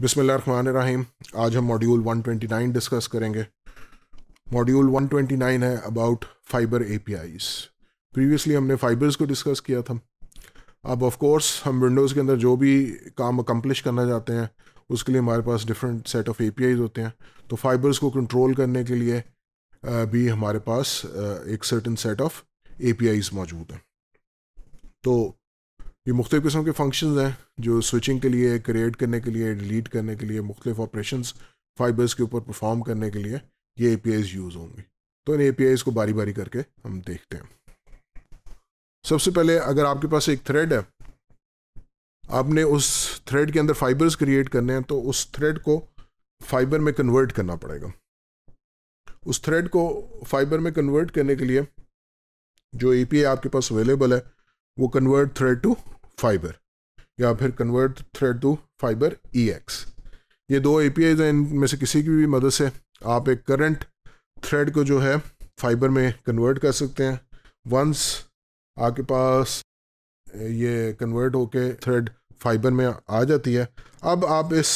बिसमीम आज हम मॉड्यूल 129 डिस्कस करेंगे मॉड्यूल 129 है अबाउट फाइबर एपीआईस प्रीवियसली हमने फाइबर्स को डिस्कस किया था अब ऑफ कोर्स हम विंडोज़ के अंदर जो भी काम अकम्पलिश करना चाहते हैं उसके लिए हमारे पास डिफरेंट सेट ऑफ एपीआईज होते हैं तो फाइबर्स को कंट्रोल करने के लिए भी हमारे पास एक सर्टन सेट ऑफ एपीआईज मौजूद हैं तो ये मुख्तु किस्म के फंक्शन हैं जो स्विचिंग के लिए क्रिएट करने के लिए डिलीट करने के लिए मुख्तफ ऑपरेशन फाइबर्स के ऊपर परफॉर्म करने के लिए ये ए यूज़ होंगे तो इन ए को बारी बारी करके हम देखते हैं सबसे पहले अगर आपके पास एक थ्रेड है आपने उस थ्रेड के अंदर फाइबर्स क्रिएट करने हैं तो उस थ्रेड को फाइबर में कन्वर्ट करना पड़ेगा उस थ्रेड को फाइबर में कन्वर्ट करने के लिए जो ए आपके पास अवेलेबल है वो कन्वर्ट थ्रेड टू फाइबर या फिर convert thread to fibre E X ये दो ए पी हैं इनमें से किसी की भी मदद से आप एक करंट थ्रेड को जो है फाइबर में कन्वर्ट कर सकते हैं वंस आपके पास ये कन्वर्ट होके थ्रेड फाइबर में आ जाती है अब आप इस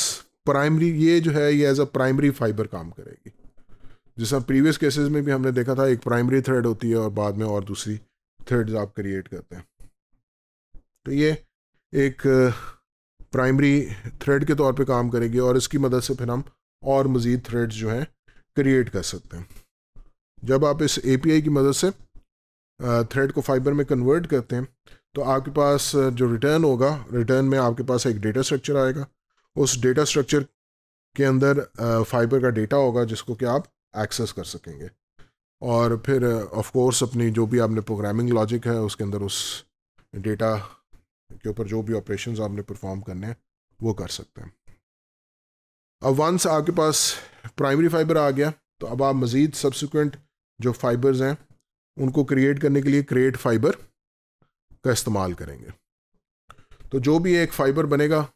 प्राइमरी ये जो है ये एज अ प्राइमरी फाइबर काम करेगी जैसा प्रीवियस केसेस में भी हमने देखा था एक प्राइमरी थ्रेड होती है और बाद में और दूसरी थ्रेड्स आप क्रिएट करते हैं तो ये एक प्राइमरी थ्रेड के तौर पे काम करेगी और इसकी मदद से फिर हम और मज़ीद थ्रेड्स जो हैं क्रिएट कर सकते हैं जब आप इस एपीआई की मदद से थ्रेड को फाइबर में कन्वर्ट करते हैं तो आपके पास जो रिटर्न होगा रिटर्न में आपके पास एक डेटा स्ट्रक्चर आएगा उस डेटा स्ट्रक्चर के अंदर फाइबर का डेटा होगा जिसको कि आप एक्सेस कर सकेंगे और फिर ऑफ कोर्स अपनी जो भी आपने प्रोग्रामिंग लॉजिक है उसके अंदर उस डेटा के ऊपर जो भी ऑपरेशन आपने परफॉर्म करने हैं वो कर सकते हैं अब वंस आपके पास प्राइमरी फाइबर आ गया तो अब आप मज़ीद सब्सिक्वेंट जो फाइबर्स हैं उनको क्रिएट करने के लिए क्रिएट फाइबर का इस्तेमाल करेंगे तो जो भी एक फाइबर बनेगा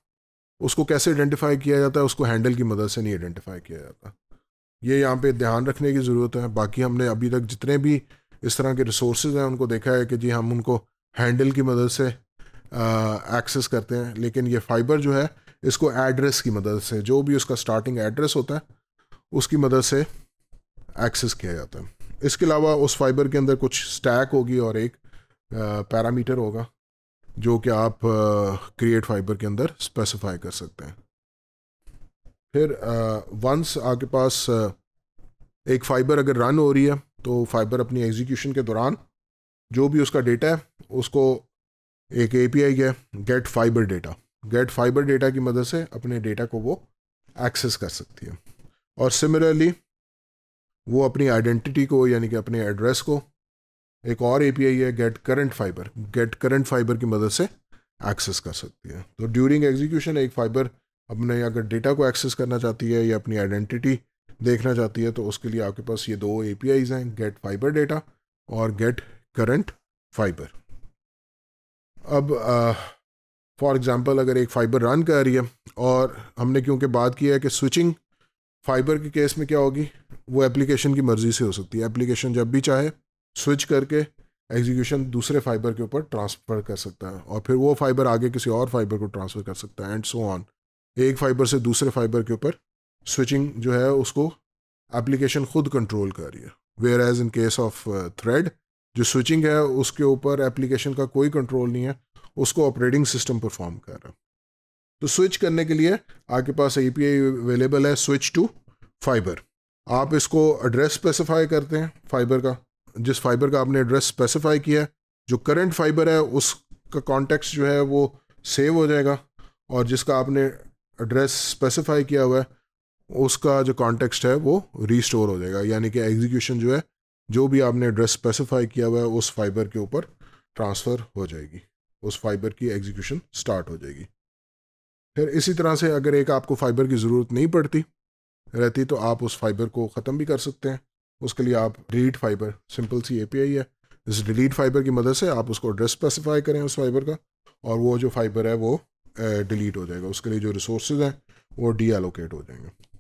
उसको कैसे आइडेंटिफाई किया जाता है उसको हैंडल की मदद से नहीं आइडेंटिफाई किया जाता ये यहाँ पे ध्यान रखने की ज़रूरत है बाकी हमने अभी तक जितने भी इस तरह के रिसोर्स हैं उनको देखा है कि जी हम उनको हैंडल की मदद से एक्सेस करते हैं लेकिन ये फाइबर जो है इसको एड्रेस की मदद से जो भी उसका स्टार्टिंग एड्रेस होता है उसकी मदद से एक्सेस किया जाता है इसके अलावा उस फाइबर के अंदर कुछ स्टैक होगी और एक पैरामीटर होगा जो कि आप क्रिएट फाइबर के अंदर स्पेसिफाई कर सकते हैं फिर वंस आपके पास एक फाइबर अगर रन हो रही है तो फाइबर अपनी एग्जीक्यूशन के दौरान जो भी उसका डेटा है उसको एक ए पी आई है get fibre data get fibre data की मदद से अपने डेटा को वो एक्सेस कर सकती है और सिमिलरली वो अपनी आइडेंटिटी को यानी कि अपने एड्रेस को एक और ए पी आई है get current fibre get current fibre की मदद से एक्सेस कर सकती है तो ड्यूरिंग एग्जीक्यूशन एक फाइबर अपने अगर डेटा को एक्सेस करना चाहती है या अपनी आइडेंटिटी देखना चाहती है तो उसके लिए आपके पास ये दो ए हैं गेट फाइबर डेटा और गेट करंट फाइबर अब फॉर एग्ज़ाम्पल अगर एक फ़ाइबर रन कर रही है और हमने क्योंकि बात की है कि स्विचिंग फ़ाइबर के केस में क्या होगी वो एप्लीकेशन की मर्ज़ी से हो सकती है एप्लीकेशन जब भी चाहे स्विच करके एग्जीक्यूशन दूसरे फाइबर के ऊपर ट्रांसफ़र कर सकता है और फिर वो फाइबर आगे किसी और फाइबर को ट्रांसफ़र कर सकता है एंड सो ऑन एक फाइबर से दूसरे फाइबर के ऊपर स्विचिंग जो है उसको एप्लीकेशन खुद कंट्रोल कर रही है whereas in case of thread जो स्विचिंग है उसके ऊपर एप्लीकेशन का कोई कंट्रोल नहीं है उसको ऑपरेटिंग सिस्टम परफॉर्म कर रहा है तो स्विच करने के लिए आपके पास ए पी आई अवेलेबल है स्विच टू फाइबर आप इसको एड्रेस स्पेसिफाई करते हैं फाइबर का जिस फाइबर का आपने एड्रेस स्पेसिफाई किया है जो करंट फाइबर है उसका कॉन्टेक्स जो है वो सेव हो जाएगा और जिसका आपने एड्रेस स्पेसिफाई किया हुआ है उसका जो कॉन्टेक्स्ट है वो रीस्टोर हो जाएगा यानी कि एग्जीक्यूशन जो है जो भी आपने एड्रेस स्पेसिफाई किया हुआ है उस फाइबर के ऊपर ट्रांसफ़र हो जाएगी उस फाइबर की एग्जीक्यूशन स्टार्ट हो जाएगी फिर इसी तरह से अगर एक आपको फाइबर की ज़रूरत नहीं पड़ती रहती तो आप उस फाइबर को ख़त्म भी कर सकते हैं उसके लिए आप delete fibre simple C API है इस डिलीट फाइबर की मदद से आप उसको एड्रेस स्पेसिफाई करें उस फाइबर का और वो जो फाइबर है वो डिलीट हो जाएगा उसके लिए जो रिसोर्स हैं वो डी एलोकेट हो जाएंगे